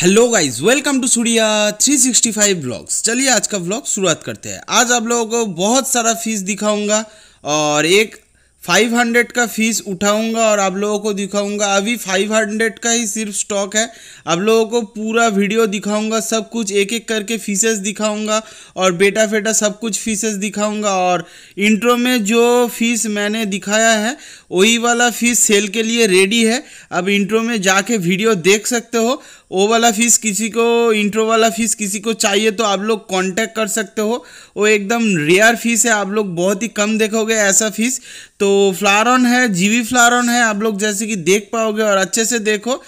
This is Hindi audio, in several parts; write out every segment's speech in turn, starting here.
hello guys welcome to Surya 365 blogs चलिए आज का ब्लॉग शुरुआत करते हैं आज आप लोगों को बहुत सारा फीस दिखाऊंगा और एक 500 का फीस उठाऊंगा और आप लोगों को दिखाऊंगा अभी 500 का ही सिर्फ स्टॉक है आप लोगों को पूरा वीडियो दिखाऊंगा सब कुछ एक एक करके फीसेस दिखाऊंगा और बेटा फेटा सब कुछ फीसेस दिखाऊंगा और इंट्रो में जो फीस मैंने दिखाया है वही वाला फीस सेल के लिए रेडी है अब इंट्रो में जाके वीडियो देख सकते हो ओ वाला फ़ीस किसी को इंट्रो वाला फ़ीस किसी को चाहिए तो आप लोग कांटेक्ट कर सकते हो वो एकदम रेयर फीस है आप लोग बहुत ही कम देखोगे ऐसा फीस तो फ्लारॉन है जीवी फ्लारॉन है आप लोग जैसे कि देख पाओगे और अच्छे से देखो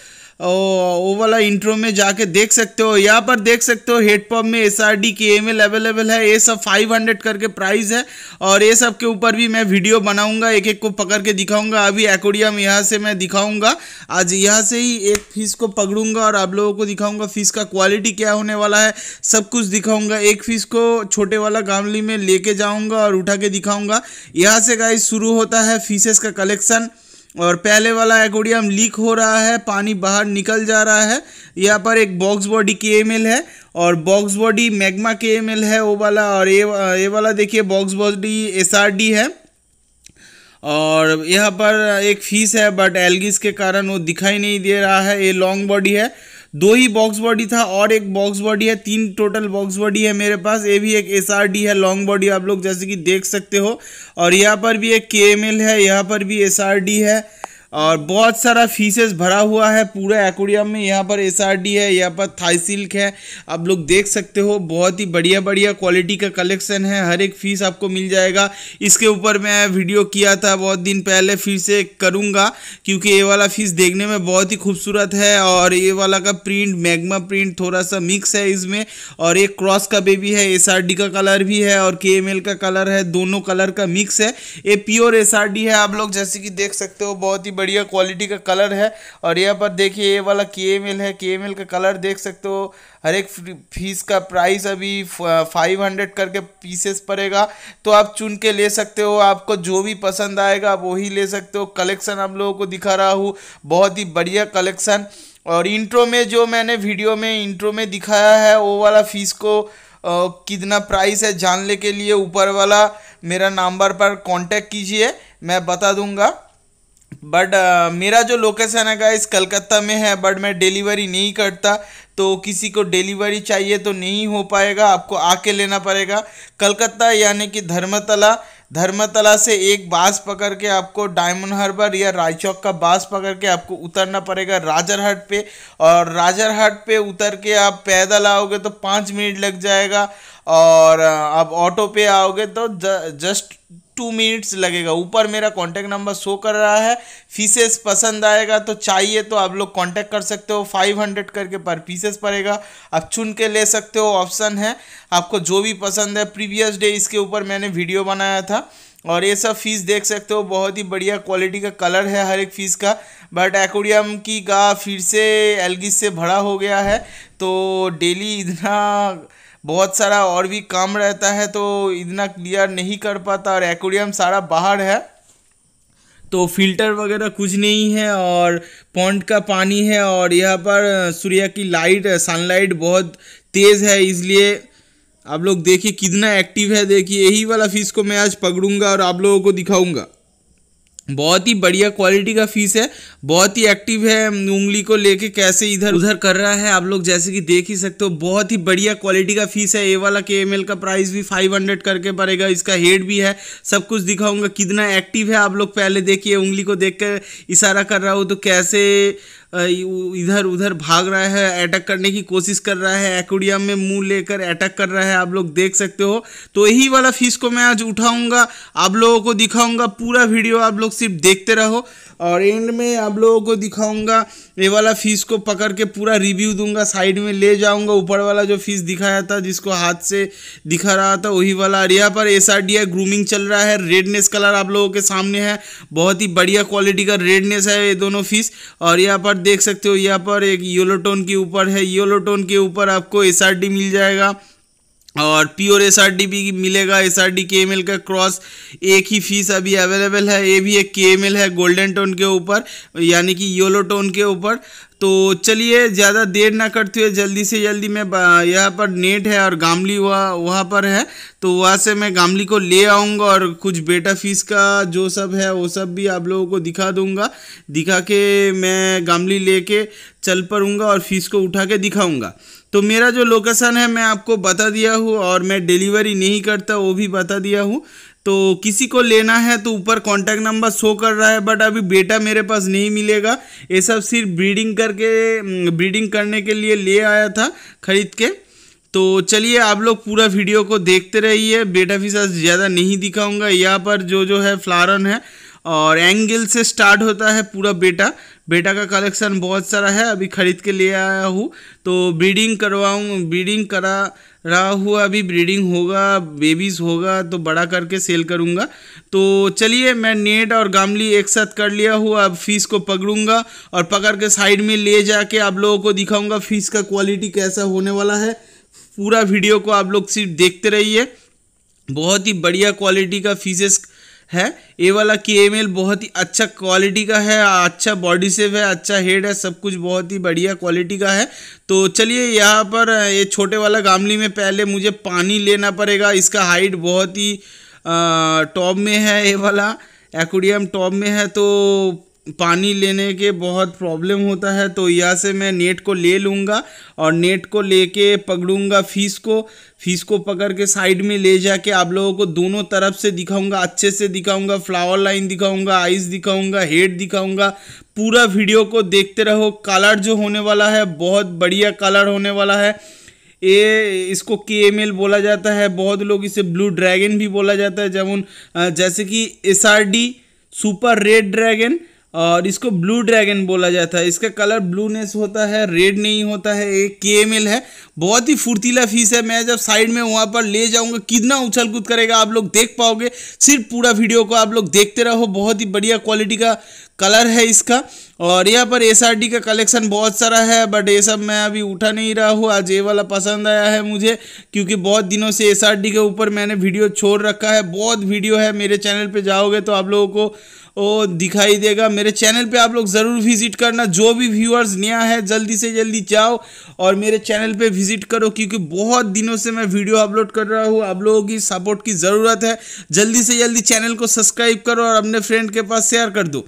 वो वाला इंट्रो में जाके देख सकते हो यहाँ पर देख सकते हो हेड पम्प में S R D K M L available है ये सब 500 करके प्राइस है और ये सब के ऊपर भी मैं वीडियो बनाऊंगा एक एक को पकड़ के दिखाऊंगा अभी एकोडियम यहाँ से मैं दिखाऊंगा आज यहाँ से ही एक फिश को पकड़ूंगा और आप लोगों को दिखाऊंगा फिश का क्वालिटी क्या होने वाला है सब कुछ दिखाऊंगा एक फिश को छोटे वाला गामली में लेके जाऊँगा और उठा के दिखाऊँगा यहाँ से गाइस शुरू होता है फिशेस का कलेक्शन और पहले वाला एकोडियम लीक हो रहा है पानी बाहर निकल जा रहा है यहाँ पर एक बॉक्स बॉडी के एम है और box body magma K M है वो वाला और ये ये वाला देखिए बॉक्स बॉडी एस है और यहाँ पर एक फीस है बट एलगिस के कारण वो दिखाई नहीं दे रहा है ये लॉन्ग बॉडी है दो ही बॉक्स बॉडी था और एक बॉक्स बॉडी है तीन टोटल बॉक्स बॉडी है मेरे पास ये भी एक एस है लॉन्ग बॉडी आप लोग जैसे कि देख सकते हो और यहाँ पर भी एक के है यहाँ पर भी एस है और बहुत सारा फीसेस भरा हुआ है पूरा एक्वेरियम में यहाँ पर एस है यहाँ पर थाई सिल्क है आप लोग देख सकते हो बहुत ही बढ़िया बढ़िया क्वालिटी का कलेक्शन है हर एक फीस आपको मिल जाएगा इसके ऊपर मैं वीडियो किया था बहुत दिन पहले फिर से करूँगा क्योंकि ये वाला फीस देखने में बहुत ही खूबसूरत है और ये वाला का प्रिंट मैगमा प्रिंट थोड़ा सा मिक्स है इसमें और एक क्रॉस का बेबी है एस का कलर भी है और के का कलर है दोनों कलर का मिक्स है ये प्योर एस है आप लोग जैसे कि देख सकते हो बहुत ही बढ़िया क्वालिटी का कलर है और यहाँ पर देखिए ये वाला के है के का कलर देख सकते हो हर एक फीस का प्राइस अभी फाइव हंड्रेड करके पीसेस पड़ेगा तो आप चुन के ले सकते हो आपको जो भी पसंद आएगा आप वही ले सकते हो कलेक्शन आप लोगों को दिखा रहा हूँ बहुत ही बढ़िया कलेक्शन और इंट्रो में जो मैंने वीडियो में इंट्रो में दिखाया है वो वाला फीस को कितना प्राइस है जानने के लिए ऊपर वाला मेरा नंबर पर कांटेक्ट कीजिए मैं बता दूंगा बट uh, मेरा जो लोकेशन है गाइस कलकत्ता में है बट मैं डिलीवरी नहीं करता तो किसी को डिलीवरी चाहिए तो नहीं हो पाएगा आपको आके लेना पड़ेगा कलकत्ता यानी कि धर्मतला धर्मतला से एक बास पकड़ के आपको डायमंड हार्बर या रायचौक का बास पकड़ के आपको उतरना पड़ेगा राजरहाट पे और राजरहाट पे उतर के आप पैदल आओगे तो पाँच मिनट लग जाएगा और uh, आप ऑटो पे आओगे तो ज, जस्ट टू मिनट्स लगेगा ऊपर मेरा कॉन्टैक्ट नंबर शो कर रहा है फीसेस पसंद आएगा तो चाहिए तो आप लोग कॉन्टैक्ट कर सकते हो फाइव हंड्रेड करके पर पीसेस पड़ेगा आप चुन के ले सकते हो ऑप्शन है आपको जो भी पसंद है प्रीवियस डे इसके ऊपर मैंने वीडियो बनाया था और ये सब फीस देख सकते हो बहुत ही बढ़िया क्वालिटी का कलर है हर एक फीस का बट एक्वेरियम की गा फिर से एलगी से भरा हो गया है तो डेली इतना बहुत सारा और भी काम रहता है तो इतना क्लियर नहीं कर पाता और एक्वेरियम सारा बाहर है तो फिल्टर वगैरह कुछ नहीं है और पॉन्ड का पानी है और यहाँ पर सूर्य की लाइट सनलाइट बहुत तेज़ है इसलिए आप लोग देखिए कितना एक्टिव है देखिए यही वाला फिश को मैं आज पकड़ूंगा और आप लोगों को दिखाऊंगा बहुत ही बढ़िया क्वालिटी का फीस है बहुत ही एक्टिव है उंगली को लेके कैसे इधर उधर कर रहा है आप लोग जैसे कि देख ही सकते हो बहुत ही बढ़िया क्वालिटी का फीस है ए वाला के एम का प्राइस भी 500 करके पड़ेगा इसका हेड भी है सब कुछ दिखाऊंगा कितना एक्टिव है आप लोग पहले देखिए उंगली को देख कर इशारा कर रहा हो तो कैसे इधर उधर भाग रहा है अटैक करने की कोशिश कर रहा है एक्वेरियम में मुंह लेकर अटैक कर रहा है आप लोग देख सकते हो तो यही वाला फिश को मैं आज उठाऊंगा आप लोगों को दिखाऊंगा पूरा वीडियो आप लोग सिर्फ देखते रहो और एंड में आप लोगों को दिखाऊंगा ये वाला फिश को पकड़ के पूरा रिव्यू दूंगा साइड में ले जाऊंगा ऊपर वाला जो फिश दिखाया था जिसको हाथ से दिखा रहा था वही वाला और यहाँ पर एस ग्रूमिंग चल रहा है रेडनेस कलर आप लोगों के सामने है बहुत ही बढ़िया क्वालिटी का रेडनेस है ये दोनों फिश और यहाँ पर देख सकते हो यहाँ पर एक योलोटोन के ऊपर है योलोटोन के ऊपर आपको एस मिल जाएगा और प्योर एस आर डी भी मिलेगा S R D K M L का क्रॉस एक ही फीस अभी अवेलेबल है ये भी एक के एम एल है गोल्डन टोन के ऊपर यानी कि येलो टोन के ऊपर तो चलिए ज़्यादा देर ना करते हुए जल्दी से जल्दी मैं यहाँ पर नेट है और गामली वहाँ वहाँ पर है तो वहाँ से मैं गामली को ले आऊँगा और कुछ बेटा फीस का जो सब है वो सब भी आप लोगों को दिखा दूँगा दिखा के मैं गामली लेके चल पड़ूँगा और फीस को उठा के दिखाऊँगा तो मेरा जो लोकेशन है मैं आपको बता दिया हूँ और मैं डिलीवरी नहीं करता वो भी बता दिया हूँ तो किसी को लेना है तो ऊपर कॉन्टैक्ट नंबर शो कर रहा है बट अभी बेटा मेरे पास नहीं मिलेगा ये सब सिर्फ ब्रीडिंग करके ब्रीडिंग हम्म, करने के लिए ले आया था ख़रीद के तो चलिए आप लोग पूरा वीडियो को देखते रहिए बेटा फिशा ज़्यादा नहीं दिखाऊंगा यहाँ पर जो जो है फ्लारन है और एंगल से स्टार्ट होता है पूरा बेटा बेटा का कलेक्शन बहुत सारा है अभी ख़रीद के ले आया हूँ तो ब्रीडिंग करवाऊँ ब्रीडिंग करा रहा हुआ अभी ब्रीडिंग होगा बेबीज़ होगा तो बड़ा करके सेल करूँगा तो चलिए मैं नेट और गामली एक साथ कर लिया हुआ अब फीस को पकड़ूँगा और पकड़ के साइड में ले जाके आप लोगों को दिखाऊँगा फीस का क्वालिटी कैसा होने वाला है पूरा वीडियो को आप लोग सिर्फ देखते रहिए बहुत ही बढ़िया क्वालिटी का फीसेस है ये वाला के बहुत ही अच्छा क्वालिटी का है अच्छा बॉडी सेप है अच्छा हेड है सब कुछ बहुत ही बढ़िया क्वालिटी का है तो चलिए यहाँ पर ये छोटे वाला गामली में पहले मुझे पानी लेना पड़ेगा इसका हाइट बहुत ही टॉप में है ये वाला एक्वेरियम टॉप में है तो पानी लेने के बहुत प्रॉब्लम होता है तो यहाँ से मैं नेट को ले लूँगा और नेट को लेके पकड़ूँगा फीस को फीस को पकड़ के साइड में ले जाके आप लोगों को दोनों तरफ से दिखाऊंगा अच्छे से दिखाऊंगा फ्लावर लाइन दिखाऊंगा आइस दिखाऊंगा हेड दिखाऊंगा पूरा वीडियो को देखते रहो कलर जो होने वाला है बहुत बढ़िया कलर होने वाला है ये इसको के बोला जाता है बहुत लोग इसे ब्लू ड्रैगन भी बोला जाता है जब जैसे कि एस सुपर रेड ड्रैगन और इसको ब्लू ड्रैगन बोला जाता है इसका कलर ब्लूनेस होता है रेड नहीं होता है एक के है बहुत ही फुर्तीला फिश है मैं जब साइड में वहाँ पर ले जाऊँगा कितना उछल कूद करेगा आप लोग देख पाओगे सिर्फ पूरा वीडियो को आप लोग देखते रहो बहुत ही बढ़िया क्वालिटी का कलर है इसका और यहाँ पर एस का कलेक्शन बहुत सारा है बट ये सब मैं अभी उठा नहीं रहा हूँ आज ये वाला पसंद आया है मुझे क्योंकि बहुत दिनों से एस के ऊपर मैंने वीडियो छोड़ रखा है बहुत वीडियो है मेरे चैनल पे जाओगे तो आप लोगों को ओ दिखाई देगा मेरे चैनल पे आप लोग ज़रूर विज़िट करना जो भी व्यूअर्स नया है जल्दी से जल्दी जाओ और मेरे चैनल पे विज़िट करो क्योंकि बहुत दिनों से मैं वीडियो अपलोड कर रहा हूँ आप लोगों की सपोर्ट की ज़रूरत है जल्दी से जल्दी चैनल को सब्सक्राइब करो और अपने फ्रेंड के पास शेयर कर दो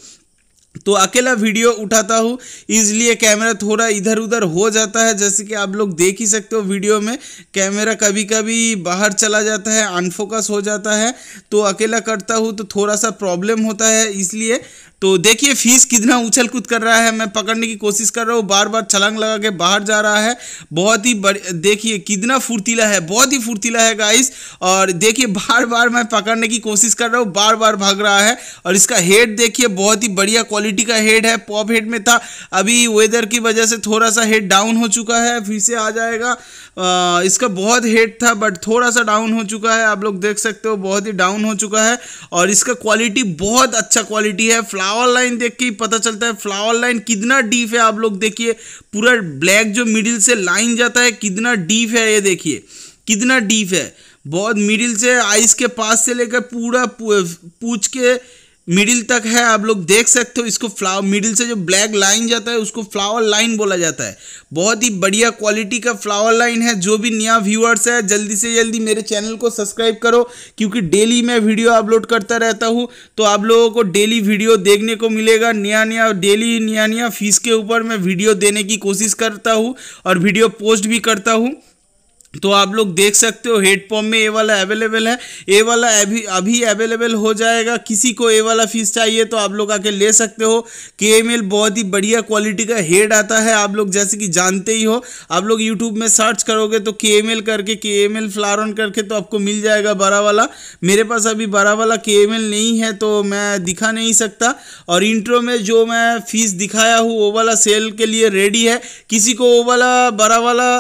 तो अकेला वीडियो उठाता हूँ इसलिए कैमरा थोड़ा इधर उधर हो जाता है जैसे कि आप लोग देख ही सकते हो वीडियो में कैमरा कभी कभी बाहर चला जाता है अनफोकस हो जाता है तो अकेला करता हूँ तो थोड़ा सा प्रॉब्लम होता है इसलिए तो देखिए फीस कितना उछल कूद कर रहा है मैं पकड़ने की कोशिश कर रहा हूँ बार बार छलांग लगा के बाहर जा रहा है बहुत ही बड़े देखिए कितना फुर्तीला है बहुत ही फुर्तीला है गाइस और देखिए बार बार मैं पकड़ने की कोशिश कर रहा हूँ बार बार भाग रहा है और इसका हेड देखिए बहुत ही बढ़िया क्वालिटी का हेड है पॉप हेड में था अभी वेदर की वजह से थोड़ा सा हेड डाउन हो चुका है फिर से आ जाएगा आ, इसका बहुत हेड था बट थोड़ा सा डाउन हो चुका है आप लोग देख सकते हो बहुत ही डाउन हो चुका है और इसका क्वालिटी बहुत अच्छा क्वालिटी है फ्लावर फ्लावर लाइन देख के ही पता चलता है फ्लावर लाइन कितना डीप है आप लोग देखिए पूरा ब्लैक जो मिडिल से लाइन जाता है कितना डीप है ये देखिए कितना डीप है बहुत मिडिल से आइस के पास से लेकर पूरा पूछ के मिडिल तक है आप लोग देख सकते हो इसको फ्लावर मिडिल से जो ब्लैक लाइन जाता है उसको फ्लावर लाइन बोला जाता है बहुत ही बढ़िया क्वालिटी का फ्लावर लाइन है जो भी नया व्यूअर्स है जल्दी से जल्दी मेरे चैनल को सब्सक्राइब करो क्योंकि डेली मैं वीडियो अपलोड करता रहता हूँ तो आप लोगों को डेली वीडियो देखने को मिलेगा नया नया डेली नया नया फीस के ऊपर मैं वीडियो देने की कोशिश करता हूँ और वीडियो पोस्ट भी करता हूँ तो आप लोग देख सकते हो हेडपम्प में ये वाला अवेलेबल है ये वाला अभी अभी अवेलेबल हो जाएगा किसी को ये वाला फीस चाहिए तो आप लोग आके ले सकते हो के बहुत ही बढ़िया क्वालिटी का हेड आता है आप लोग जैसे कि जानते ही हो आप लोग यूट्यूब में सर्च करोगे तो के करके के एम ऑन करके तो आपको मिल जाएगा बड़ा वाला मेरे पास अभी बड़ा वाला के नहीं है तो मैं दिखा नहीं सकता और इंट्रो में जो मैं फीस दिखाया हूँ वो वाला सेल के लिए रेडी है किसी को वो वाला बड़ा वाला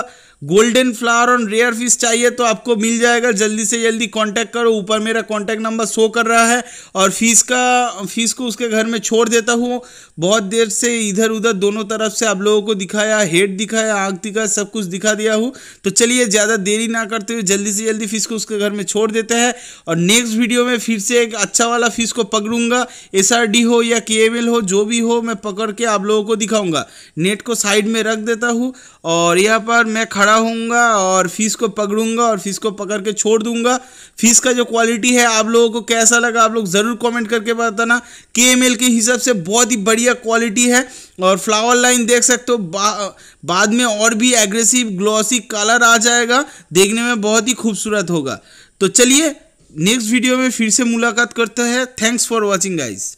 गोल्डन फ्लावर और रेयर फिश चाहिए तो आपको मिल जाएगा जल्दी से जल्दी कांटेक्ट करो ऊपर मेरा कांटेक्ट नंबर शो कर रहा है और फीस का फीस को उसके घर में छोड़ देता हूँ बहुत देर से इधर उधर दोनों तरफ से आप लोगों को दिखाया हेड दिखाया आँख दिखाया सब कुछ दिखा दिया हूँ तो चलिए ज़्यादा देरी ना करते हुए जल्दी से जल्दी फिश को उसके घर में छोड़ देते हैं और नेक्स्ट वीडियो में फिर से एक अच्छा वाला फिश को पकड़ूंगा एस हो या के हो जो भी हो मैं पकड़ के आप लोगों को दिखाऊंगा नेट को साइड में रख देता हूँ और यहाँ पर मैं खड़ा होऊंगा और फिश को पकड़ूंगा और फिश को पकड़ के छोड़ दूंगा फिश का जो क्वालिटी है आप लोगों को कैसा लगा आप लोग ज़रूर कमेंट करके बताना के एम के हिसाब से बहुत ही बढ़िया क्वालिटी है और फ्लावर लाइन देख सकते हो बा, बाद में और भी एग्रेसिव ग्लॉसी कलर आ जाएगा देखने में बहुत ही खूबसूरत होगा तो चलिए नेक्स्ट वीडियो में फिर से मुलाकात करते हैं थैंक्स फॉर वॉचिंग गाइज़